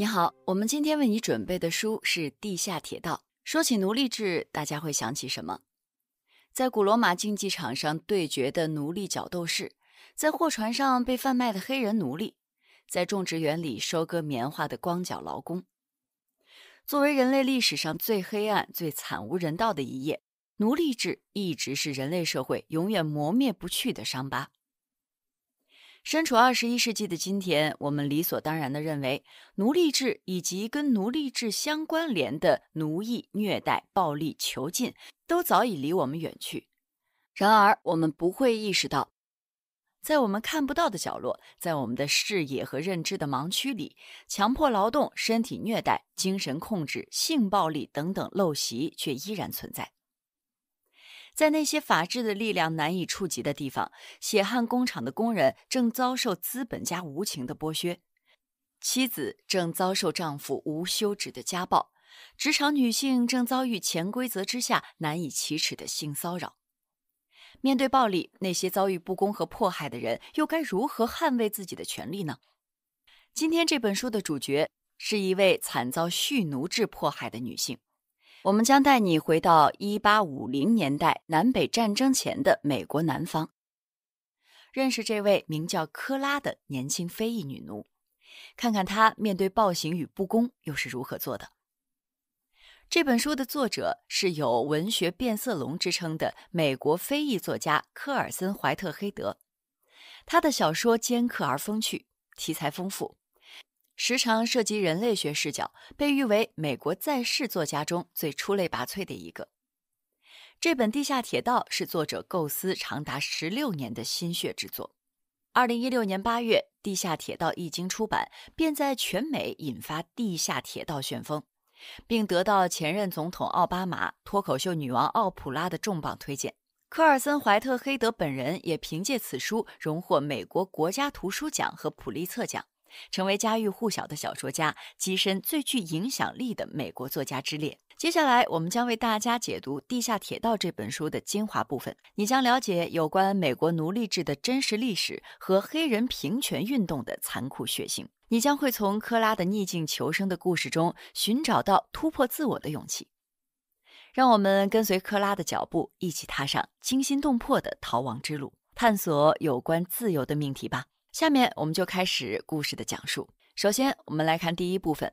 你好，我们今天为你准备的书是《地下铁道》。说起奴隶制，大家会想起什么？在古罗马竞技场上对决的奴隶角斗士，在货船上被贩卖的黑人奴隶，在种植园里收割棉花的光脚劳工。作为人类历史上最黑暗、最惨无人道的一页，奴隶制一直是人类社会永远磨灭不去的伤疤。身处二十一世纪的今天，我们理所当然的认为，奴隶制以及跟奴隶制相关联的奴役、虐待、暴力、囚禁，都早已离我们远去。然而，我们不会意识到，在我们看不到的角落，在我们的视野和认知的盲区里，强迫劳动、身体虐待、精神控制、性暴力等等陋习却依然存在。在那些法治的力量难以触及的地方，血汗工厂的工人正遭受资本家无情的剥削，妻子正遭受丈夫无休止的家暴，职场女性正遭遇潜规则之下难以启齿的性骚扰。面对暴力，那些遭遇不公和迫害的人又该如何捍卫自己的权利呢？今天这本书的主角是一位惨遭蓄奴制迫害的女性。我们将带你回到1850年代南北战争前的美国南方，认识这位名叫科拉的年轻非裔女奴，看看她面对暴行与不公又是如何做的。这本书的作者是有“文学变色龙”之称的美国非裔作家科尔森·怀特黑德，他的小说尖刻而风趣，题材丰富。时常涉及人类学视角，被誉为美国在世作家中最出类拔萃的一个。这本《地下铁道》是作者构思长达十六年的心血之作。二零一六年八月，《地下铁道》一经出版，便在全美引发“地下铁道旋风”，并得到前任总统奥巴马、脱口秀女王奥普拉的重磅推荐。科尔森·怀特黑德本人也凭借此书荣获美国国家图书奖和普利策奖。成为家喻户晓的小说家，跻身最具影响力的美国作家之列。接下来，我们将为大家解读《地下铁道》这本书的精华部分。你将了解有关美国奴隶制的真实历史和黑人平权运动的残酷血腥。你将会从科拉的逆境求生的故事中寻找到突破自我的勇气。让我们跟随科拉的脚步，一起踏上惊心动魄的逃亡之路，探索有关自由的命题吧。下面我们就开始故事的讲述。首先，我们来看第一部分：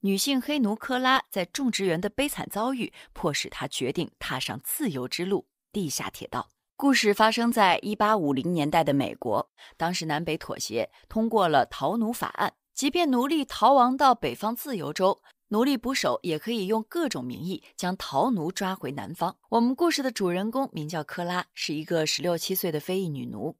女性黑奴科拉在种植园的悲惨遭遇，迫使她决定踏上自由之路——地下铁道。故事发生在1850年代的美国，当时南北妥协通过了逃奴法案，即便奴隶逃亡到北方自由州，奴隶捕手也可以用各种名义将逃奴抓回南方。我们故事的主人公名叫科拉，是一个十六七岁的非裔女奴。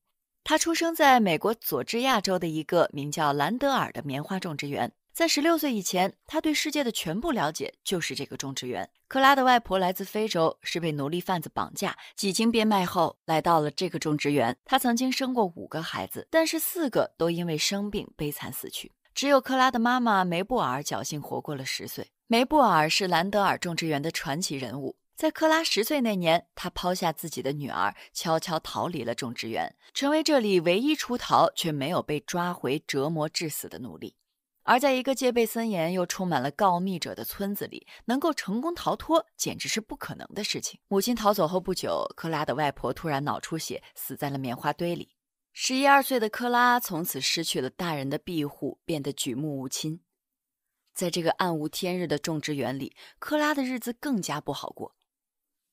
他出生在美国佐治亚州的一个名叫兰德尔的棉花种植园。在十六岁以前，他对世界的全部了解就是这个种植园。克拉的外婆来自非洲，是被奴隶贩子绑架、几经变卖，后来到了这个种植园。她曾经生过五个孩子，但是四个都因为生病悲惨死去，只有克拉的妈妈梅布尔侥幸活过了十岁。梅布尔是兰德尔种植园的传奇人物。在克拉十岁那年，他抛下自己的女儿，悄悄逃离了种植园，成为这里唯一出逃却没有被抓回折磨致死的奴隶。而在一个戒备森严又充满了告密者的村子里，能够成功逃脱，简直是不可能的事情。母亲逃走后不久，克拉的外婆突然脑出血，死在了棉花堆里。十一二岁的克拉从此失去了大人的庇护，变得举目无亲。在这个暗无天日的种植园里，克拉的日子更加不好过。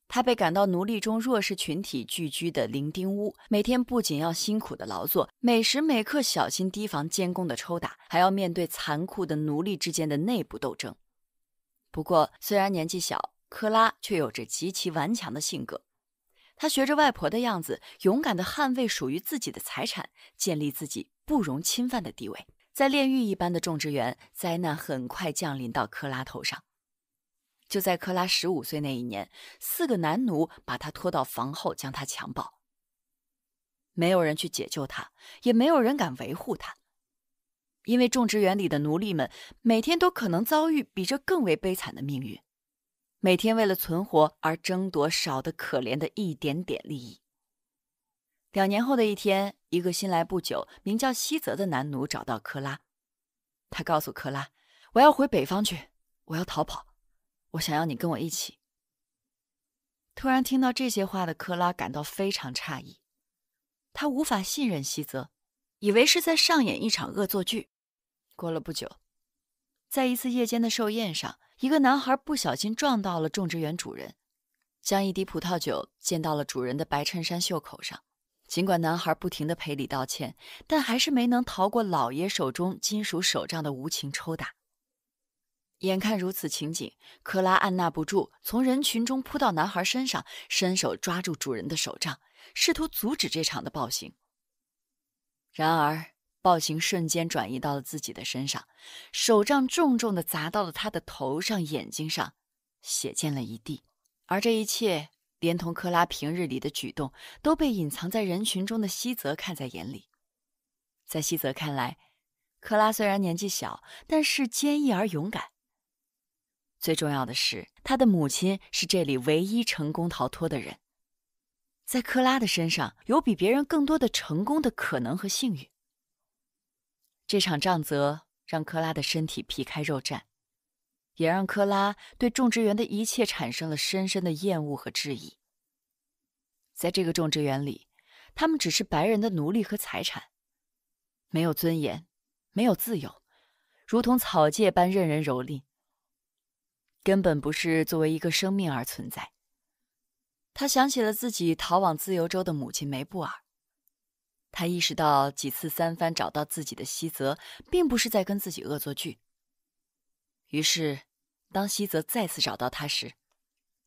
他被赶到奴隶中弱势群体聚居的伶丁屋，每天不仅要辛苦的劳作，每时每刻小心提防监工的抽打，还要面对残酷的奴隶之间的内部斗争。不过，虽然年纪小，科拉却有着极其顽强的性格。他学着外婆的样子，勇敢地捍卫属于自己的财产，建立自己不容侵犯的地位。在炼狱一般的种植园，灾难很快降临到科拉头上。就在克拉十五岁那一年，四个男奴把他拖到房后，将他强暴。没有人去解救他，也没有人敢维护他，因为种植园里的奴隶们每天都可能遭遇比这更为悲惨的命运，每天为了存活而争夺少得可怜的一点点利益。两年后的一天，一个新来不久、名叫西泽的男奴找到克拉，他告诉克拉：“我要回北方去，我要逃跑。”我想要你跟我一起。突然听到这些话的克拉感到非常诧异，他无法信任西泽，以为是在上演一场恶作剧。过了不久，在一次夜间的寿宴上，一个男孩不小心撞到了种植园主人，将一滴葡萄酒溅到了主人的白衬衫袖口上。尽管男孩不停地赔礼道歉，但还是没能逃过老爷手中金属手杖的无情抽打。眼看如此情景，科拉按捺不住，从人群中扑到男孩身上，伸手抓住主人的手杖，试图阻止这场的暴行。然而，暴行瞬间转移到了自己的身上，手杖重重的砸到了他的头上、眼睛上，血溅了一地。而这一切，连同科拉平日里的举动，都被隐藏在人群中的西泽看在眼里。在西泽看来，科拉虽然年纪小，但是坚毅而勇敢。最重要的是，他的母亲是这里唯一成功逃脱的人，在科拉的身上有比别人更多的成功的可能和幸运。这场仗责让科拉的身体皮开肉绽，也让科拉对种植园的一切产生了深深的厌恶和质疑。在这个种植园里，他们只是白人的奴隶和财产，没有尊严，没有自由，如同草芥般任人蹂躏。根本不是作为一个生命而存在。他想起了自己逃往自由州的母亲梅布尔。他意识到几次三番找到自己的西泽，并不是在跟自己恶作剧。于是，当西泽再次找到他时，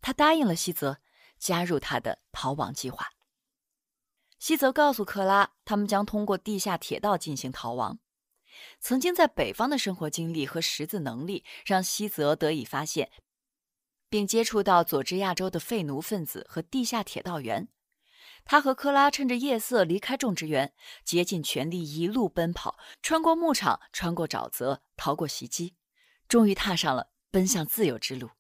他答应了西泽加入他的逃亡计划。西泽告诉克拉，他们将通过地下铁道进行逃亡。曾经在北方的生活经历和识字能力，让西泽得以发现，并接触到佐治亚州的废奴分子和地下铁道员。他和科拉趁着夜色离开种植园，竭尽全力一路奔跑，穿过牧场，穿过沼泽，逃过袭击，终于踏上了奔向自由之路。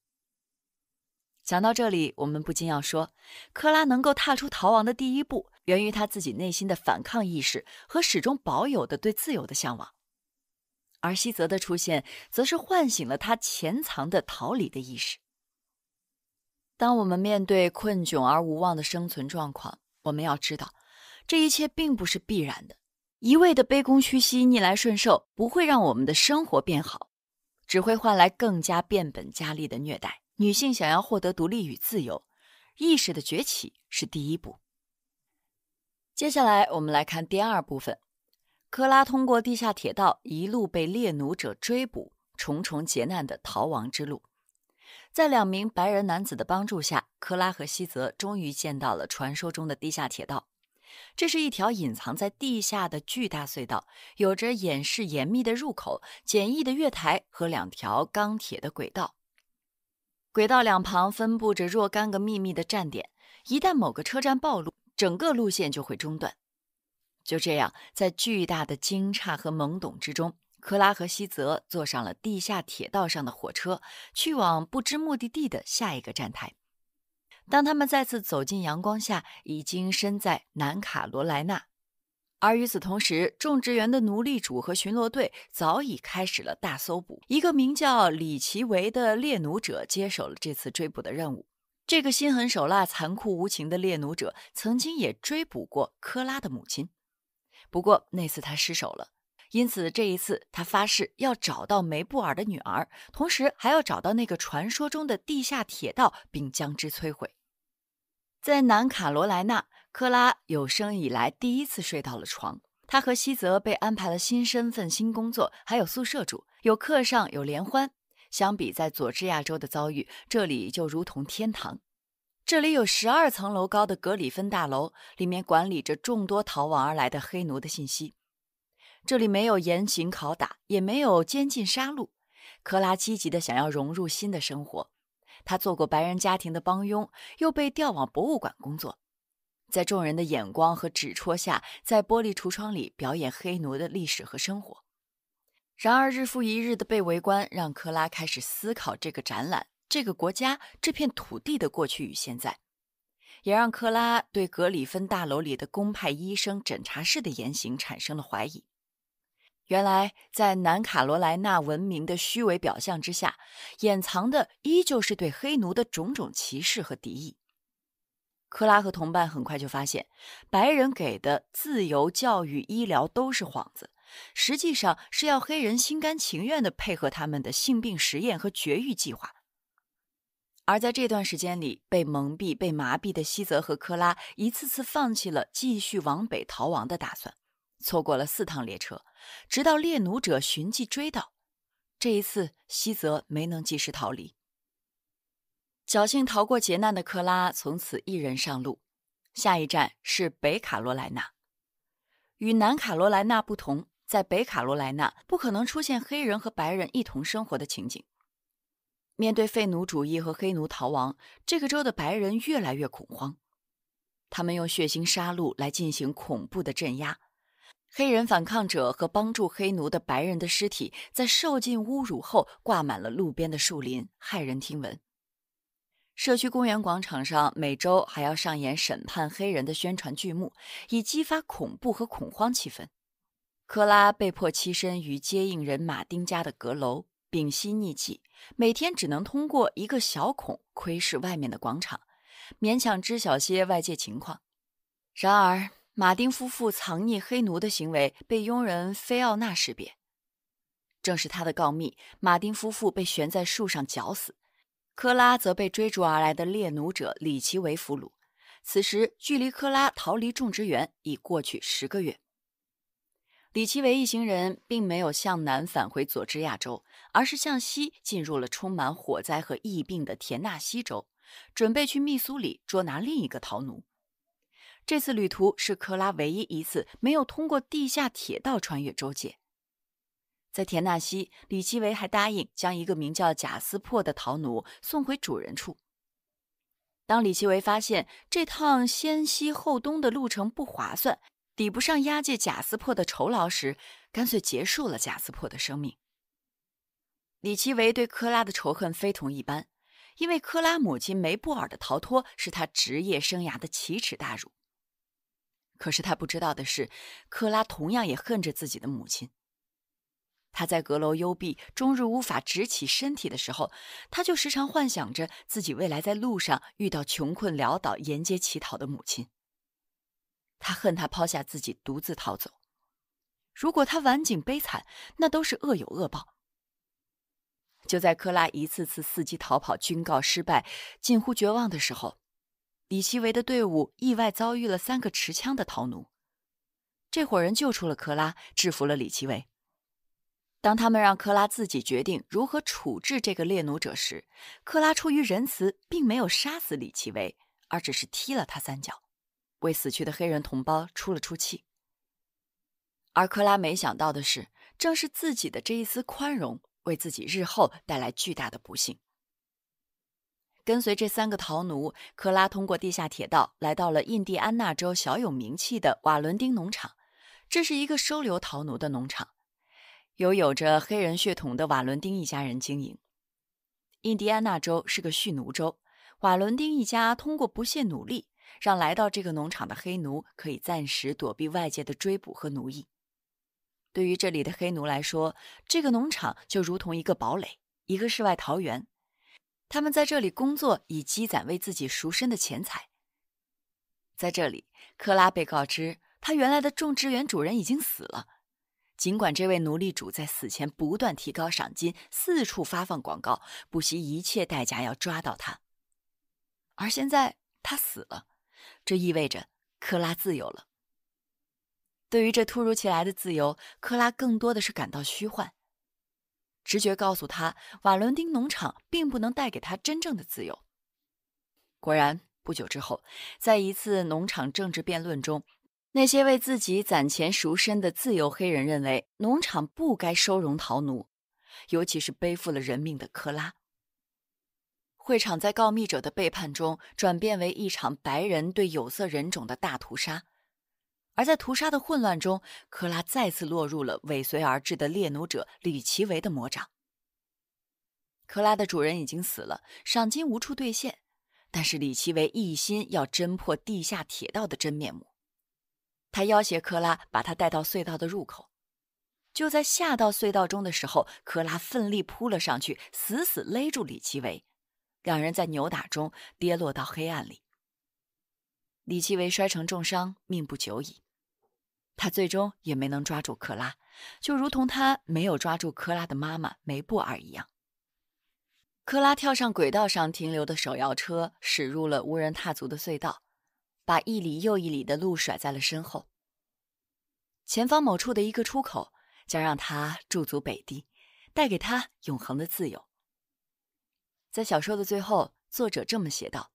讲到这里，我们不禁要说，科拉能够踏出逃亡的第一步，源于他自己内心的反抗意识和始终保有的对自由的向往。而西泽的出现，则是唤醒了他潜藏的逃离的意识。当我们面对困窘而无望的生存状况，我们要知道，这一切并不是必然的。一味的卑躬屈膝、逆来顺受，不会让我们的生活变好，只会换来更加变本加厉的虐待。女性想要获得独立与自由，意识的崛起是第一步。接下来，我们来看第二部分。科拉通过地下铁道一路被猎奴者追捕，重重劫难的逃亡之路，在两名白人男子的帮助下，科拉和西泽终于见到了传说中的地下铁道。这是一条隐藏在地下的巨大隧道，有着掩饰严密的入口、简易的月台和两条钢铁的轨道。轨道两旁分布着若干个秘密的站点，一旦某个车站暴露，整个路线就会中断。就这样，在巨大的惊诧和懵懂之中，科拉和西泽坐上了地下铁道上的火车，去往不知目的地的下一个站台。当他们再次走进阳光下，已经身在南卡罗来纳。而与此同时，种植园的奴隶主和巡逻队早已开始了大搜捕。一个名叫李奇维的猎奴者接手了这次追捕的任务。这个心狠手辣、残酷无情的猎奴者，曾经也追捕过科拉的母亲。不过那次他失手了，因此这一次他发誓要找到梅布尔的女儿，同时还要找到那个传说中的地下铁道，并将之摧毁。在南卡罗来纳，科拉有生以来第一次睡到了床。他和西泽被安排了新身份、新工作，还有宿舍主，有课上有联欢。相比在佐治亚州的遭遇，这里就如同天堂。这里有十二层楼高的格里芬大楼，里面管理着众多逃亡而来的黑奴的信息。这里没有严刑拷打，也没有监禁杀戮。科拉积极的想要融入新的生活。他做过白人家庭的帮佣，又被调往博物馆工作，在众人的眼光和指戳下，在玻璃橱窗里表演黑奴的历史和生活。然而，日复一日的被围观，让科拉开始思考这个展览。这个国家这片土地的过去与现在，也让科拉对格里芬大楼里的公派医生诊察室的言行产生了怀疑。原来，在南卡罗来纳文明的虚伪表象之下，掩藏的依旧是对黑奴的种种歧视和敌意。科拉和同伴很快就发现，白人给的自由、教育、医疗都是幌子，实际上是要黑人心甘情愿的配合他们的性病实验和绝育计划。而在这段时间里，被蒙蔽、被麻痹的西泽和科拉一次次放弃了继续往北逃亡的打算，错过了四趟列车，直到猎奴者寻迹追到。这一次，西泽没能及时逃离，侥幸逃过劫难的科拉从此一人上路，下一站是北卡罗来纳。与南卡罗来纳不同，在北卡罗来纳不可能出现黑人和白人一同生活的情景。面对废奴主义和黑奴逃亡，这个州的白人越来越恐慌。他们用血腥杀戮来进行恐怖的镇压。黑人反抗者和帮助黑奴的白人的尸体，在受尽侮辱后，挂满了路边的树林，骇人听闻。社区公园广场上，每周还要上演审判黑人的宣传剧目，以激发恐怖和恐慌气氛。科拉被迫栖身于接应人马丁家的阁楼。屏息匿迹，每天只能通过一个小孔窥视外面的广场，勉强知晓些外界情况。然而，马丁夫妇藏匿黑奴的行为被佣人菲奥娜识别，正是他的告密，马丁夫妇被悬在树上绞死，科拉则被追逐而来的猎奴者里奇维俘虏。此时，距离科拉逃离种植园已过去十个月。李奇微一行人并没有向南返回佐治亚州，而是向西进入了充满火灾和疫病的田纳西州，准备去密苏里捉拿另一个逃奴。这次旅途是克拉唯一一次没有通过地下铁道穿越州界。在田纳西，李奇微还答应将一个名叫贾斯珀的逃奴送回主人处。当李奇微发现这趟先西后东的路程不划算。抵不上押解贾斯珀的酬劳时，干脆结束了贾斯珀的生命。李奇维对科拉的仇恨非同一般，因为科拉母亲梅布尔的逃脱是他职业生涯的奇耻大辱。可是他不知道的是，科拉同样也恨着自己的母亲。他在阁楼幽闭、终日无法直起身体的时候，他就时常幻想着自己未来在路上遇到穷困潦倒、沿街乞讨的母亲。他恨他抛下自己独自逃走。如果他晚景悲惨，那都是恶有恶报。就在科拉一次次伺机逃跑均告失败、近乎绝望的时候，李奇维的队伍意外遭遇了三个持枪的逃奴。这伙人救出了科拉，制服了李奇维。当他们让科拉自己决定如何处置这个猎奴者时，科拉出于仁慈，并没有杀死李奇维，而只是踢了他三脚。为死去的黑人同胞出了出气，而克拉没想到的是，正是自己的这一丝宽容，为自己日后带来巨大的不幸。跟随这三个逃奴，克拉通过地下铁道来到了印第安纳州小有名气的瓦伦丁农场，这是一个收留逃奴的农场，由有着黑人血统的瓦伦丁一家人经营。印第安纳州是个蓄奴州，瓦伦丁一家通过不懈努力。让来到这个农场的黑奴可以暂时躲避外界的追捕和奴役。对于这里的黑奴来说，这个农场就如同一个堡垒，一个世外桃源。他们在这里工作，以积攒为自己赎身的钱财。在这里，克拉被告知，他原来的种植园主人已经死了。尽管这位奴隶主在死前不断提高赏金，四处发放广告，不惜一切代价要抓到他，而现在他死了。这意味着科拉自由了。对于这突如其来的自由，科拉更多的是感到虚幻。直觉告诉他，瓦伦丁农场并不能带给他真正的自由。果然，不久之后，在一次农场政治辩论中，那些为自己攒钱赎身的自由黑人认为，农场不该收容逃奴，尤其是背负了人命的科拉。会场在告密者的背叛中，转变为一场白人对有色人种的大屠杀。而在屠杀的混乱中，克拉再次落入了尾随而至的猎奴者李奇维的魔掌。克拉的主人已经死了，赏金无处兑现，但是李奇维一心要侦破地下铁道的真面目，他要挟克拉把他带到隧道的入口。就在下到隧道中的时候，克拉奋力扑了上去，死死勒住李奇维。两人在扭打中跌落到黑暗里，李奇维摔成重伤，命不久矣。他最终也没能抓住克拉，就如同他没有抓住克拉的妈妈梅布尔一样。克拉跳上轨道上停留的首要车，驶入了无人踏足的隧道，把一里又一里的路甩在了身后。前方某处的一个出口将让他驻足北地，带给他永恒的自由。在小说的最后，作者这么写道：“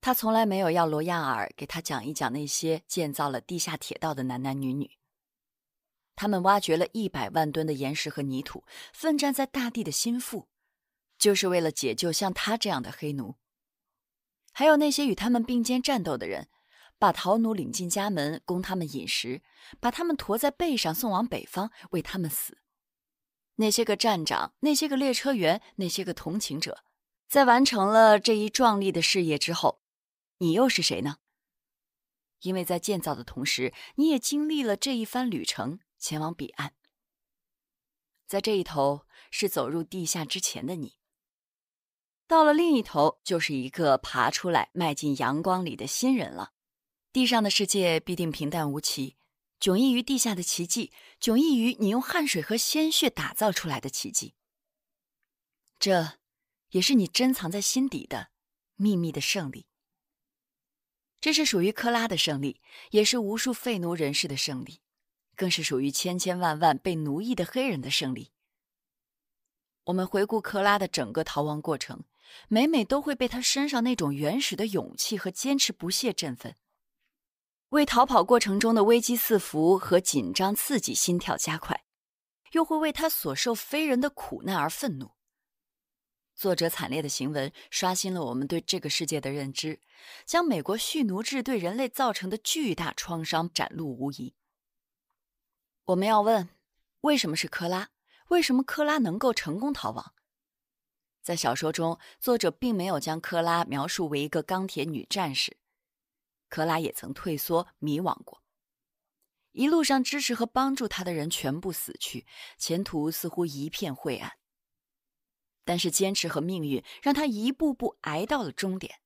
他从来没有要罗亚尔给他讲一讲那些建造了地下铁道的男男女女。他们挖掘了一百万吨的岩石和泥土，奋战在大地的心腹，就是为了解救像他这样的黑奴。还有那些与他们并肩战斗的人，把陶奴领进家门供他们饮食，把他们驮在背上送往北方，为他们死。”那些个站长，那些个列车员，那些个同情者，在完成了这一壮丽的事业之后，你又是谁呢？因为在建造的同时，你也经历了这一番旅程，前往彼岸。在这一头是走入地下之前的你，到了另一头就是一个爬出来、迈进阳光里的新人了。地上的世界必定平淡无奇。迥异于地下的奇迹，迥异于你用汗水和鲜血打造出来的奇迹。这，也是你珍藏在心底的秘密的胜利。这是属于克拉的胜利，也是无数废奴人士的胜利，更是属于千千万万被奴役的黑人的胜利。我们回顾克拉的整个逃亡过程，每每都会被他身上那种原始的勇气和坚持不懈振奋。为逃跑过程中的危机四伏和紧张刺激，心跳加快，又会为他所受非人的苦难而愤怒。作者惨烈的行文刷新了我们对这个世界的认知，将美国蓄奴制对人类造成的巨大创伤展露无遗。我们要问，为什么是科拉？为什么科拉能够成功逃亡？在小说中，作者并没有将科拉描述为一个钢铁女战士。克拉也曾退缩、迷惘过，一路上支持和帮助他的人全部死去，前途似乎一片晦暗。但是坚持和命运让他一步步挨到了终点。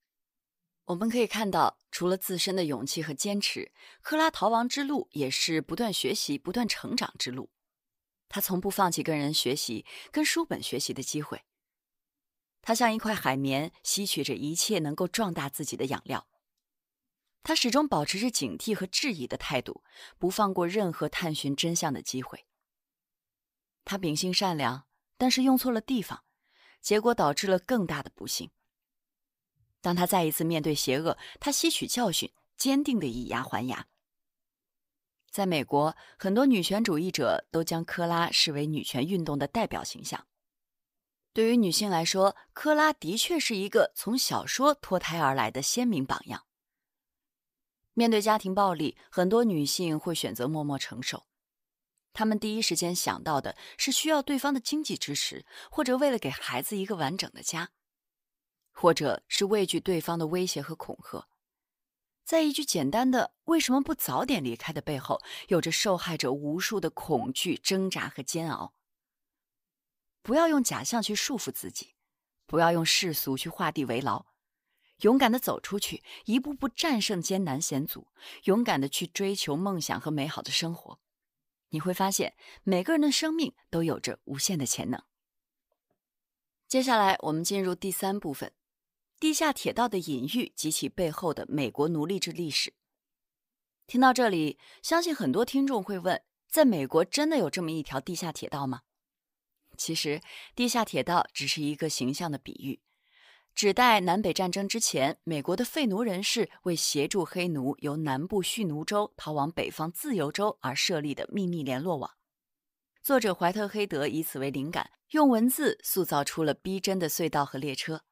我们可以看到，除了自身的勇气和坚持，克拉逃亡之路也是不断学习、不断成长之路。他从不放弃跟人学习、跟书本学习的机会，他像一块海绵，吸取着一切能够壮大自己的养料。他始终保持着警惕和质疑的态度，不放过任何探寻真相的机会。他秉性善良，但是用错了地方，结果导致了更大的不幸。当他再一次面对邪恶，他吸取教训，坚定的以牙还牙。在美国，很多女权主义者都将科拉视为女权运动的代表形象。对于女性来说，科拉的确是一个从小说脱胎而来的鲜明榜样。面对家庭暴力，很多女性会选择默默承受。她们第一时间想到的是需要对方的经济支持，或者为了给孩子一个完整的家，或者是畏惧对方的威胁和恐吓。在一句简单的“为什么不早点离开”的背后，有着受害者无数的恐惧、挣扎和煎熬。不要用假象去束缚自己，不要用世俗去画地为牢。勇敢地走出去，一步步战胜艰难险阻，勇敢地去追求梦想和美好的生活，你会发现，每个人的生命都有着无限的潜能。接下来，我们进入第三部分：地下铁道的隐喻及其背后的美国奴隶制历史。听到这里，相信很多听众会问：在美国真的有这么一条地下铁道吗？其实，地下铁道只是一个形象的比喻。指代南北战争之前，美国的废奴人士为协助黑奴由南部蓄奴州逃往北方自由州而设立的秘密联络网。作者怀特黑德以此为灵感，用文字塑造出了逼真的隧道和列车，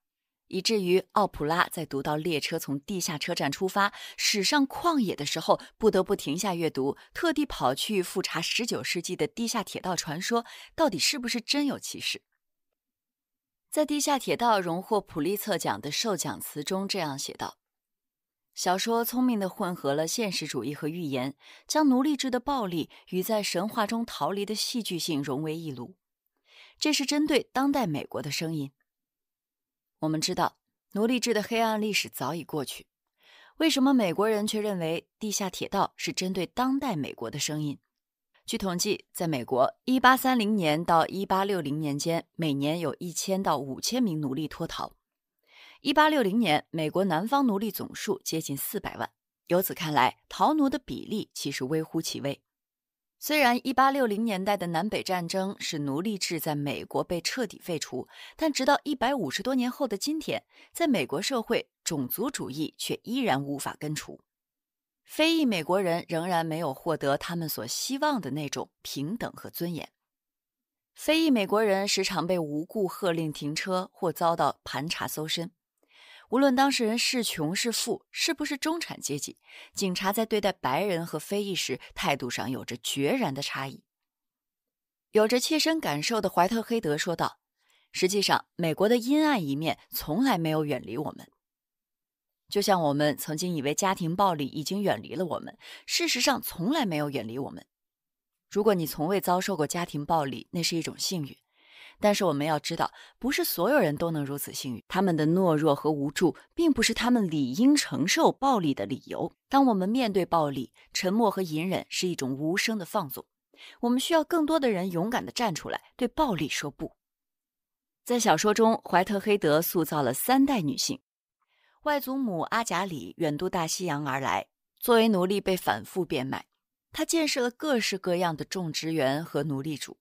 以至于奥普拉在读到列车从地下车站出发驶上旷野的时候，不得不停下阅读，特地跑去复查19世纪的地下铁道传说到底是不是真有其事。在《地下铁道》荣获普利策奖的授奖词中，这样写道：“小说聪明的混合了现实主义和寓言，将奴隶制的暴力与在神话中逃离的戏剧性融为一炉。这是针对当代美国的声音。我们知道，奴隶制的黑暗历史早已过去，为什么美国人却认为《地下铁道》是针对当代美国的声音？”据统计，在美国，1830年到1860年间，每年有一千到五千名奴隶脱逃。1860年，美国南方奴隶总数接近四百万。由此看来，逃奴的比例其实微乎其微。虽然1860年代的南北战争使奴隶制在美国被彻底废除，但直到一百五十多年后的今天，在美国社会，种族主义却依然无法根除。非裔美国人仍然没有获得他们所希望的那种平等和尊严。非裔美国人时常被无故喝令停车或遭到盘查搜身，无论当事人是穷是富，是不是中产阶级，警察在对待白人和非裔时态度上有着决然的差异。有着切身感受的怀特黑德说道：“实际上，美国的阴暗一面从来没有远离我们。”就像我们曾经以为家庭暴力已经远离了我们，事实上从来没有远离我们。如果你从未遭受过家庭暴力，那是一种幸运。但是我们要知道，不是所有人都能如此幸运。他们的懦弱和无助，并不是他们理应承受暴力的理由。当我们面对暴力，沉默和隐忍是一种无声的放纵。我们需要更多的人勇敢地站出来，对暴力说不。在小说中，怀特黑德塑造了三代女性。外祖母阿贾里远渡大西洋而来，作为奴隶被反复变卖。他见识了各式各样的种植园和奴隶主，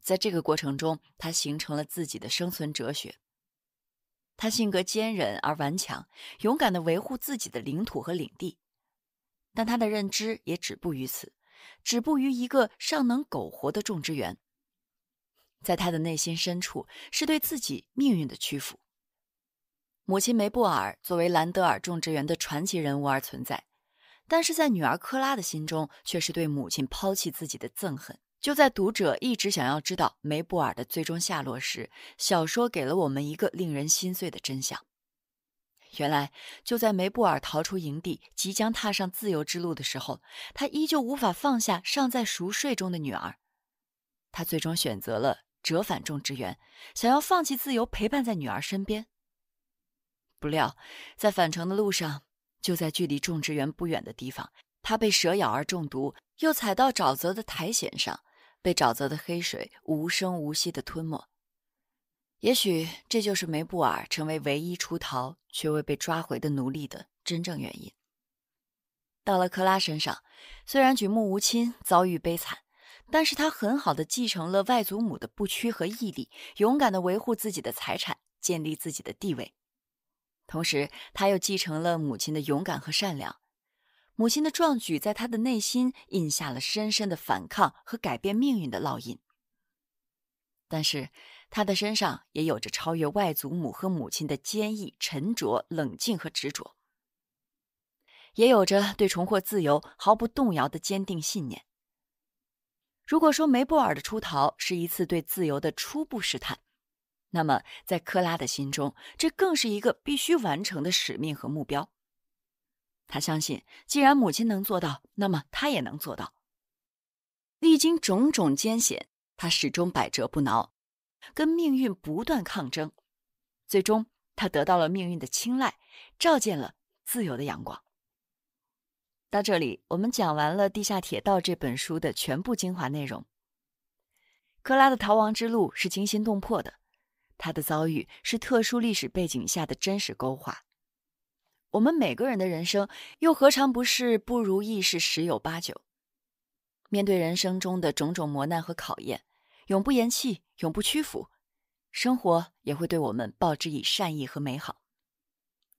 在这个过程中，他形成了自己的生存哲学。他性格坚忍而顽强，勇敢地维护自己的领土和领地。但他的认知也止步于此，止步于一个尚能苟活的种植园。在他的内心深处，是对自己命运的屈服。母亲梅布尔作为兰德尔种植园的传奇人物而存在，但是在女儿科拉的心中却是对母亲抛弃自己的憎恨。就在读者一直想要知道梅布尔的最终下落时，小说给了我们一个令人心碎的真相：原来就在梅布尔逃出营地、即将踏上自由之路的时候，他依旧无法放下尚在熟睡中的女儿。他最终选择了折返种植园，想要放弃自由，陪伴在女儿身边。不料，在返程的路上，就在距离种植园不远的地方，他被蛇咬而中毒，又踩到沼泽的苔藓上，被沼泽的黑水无声无息地吞没。也许这就是梅布尔成为唯一出逃却未被抓回的奴隶的真正原因。到了克拉身上，虽然举目无亲，遭遇悲惨，但是他很好的继承了外祖母的不屈和毅力，勇敢的维护自己的财产，建立自己的地位。同时，他又继承了母亲的勇敢和善良。母亲的壮举在他的内心印下了深深的反抗和改变命运的烙印。但是，他的身上也有着超越外祖母和母亲的坚毅、沉着、冷静和执着，也有着对重获自由毫不动摇的坚定信念。如果说梅布尔的出逃是一次对自由的初步试探，那么，在科拉的心中，这更是一个必须完成的使命和目标。他相信，既然母亲能做到，那么他也能做到。历经种种艰险，他始终百折不挠，跟命运不断抗争。最终，他得到了命运的青睐，照见了自由的阳光。到这里，我们讲完了《地下铁道》这本书的全部精华内容。科拉的逃亡之路是惊心动魄的。他的遭遇是特殊历史背景下的真实勾画。我们每个人的人生又何尝不是不如意事十有八九？面对人生中的种种磨难和考验，永不言弃，永不屈服，生活也会对我们报之以善意和美好。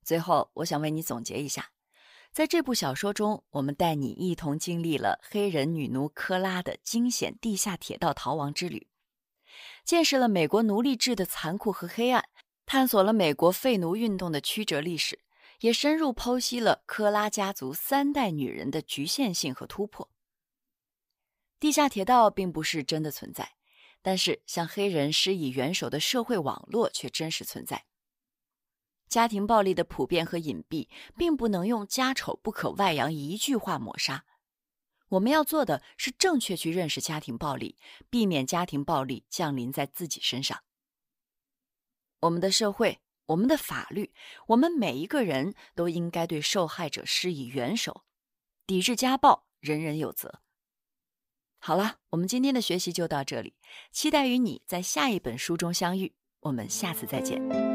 最后，我想为你总结一下，在这部小说中，我们带你一同经历了黑人女奴科拉的惊险地下铁道逃亡之旅。见识了美国奴隶制的残酷和黑暗，探索了美国废奴运动的曲折历史，也深入剖析了科拉家族三代女人的局限性和突破。地下铁道并不是真的存在，但是向黑人施以援手的社会网络却真实存在。家庭暴力的普遍和隐蔽，并不能用“家丑不可外扬”一句话抹杀。我们要做的是正确去认识家庭暴力，避免家庭暴力降临在自己身上。我们的社会、我们的法律，我们每一个人都应该对受害者施以援手，抵制家暴，人人有责。好了，我们今天的学习就到这里，期待与你在下一本书中相遇，我们下次再见。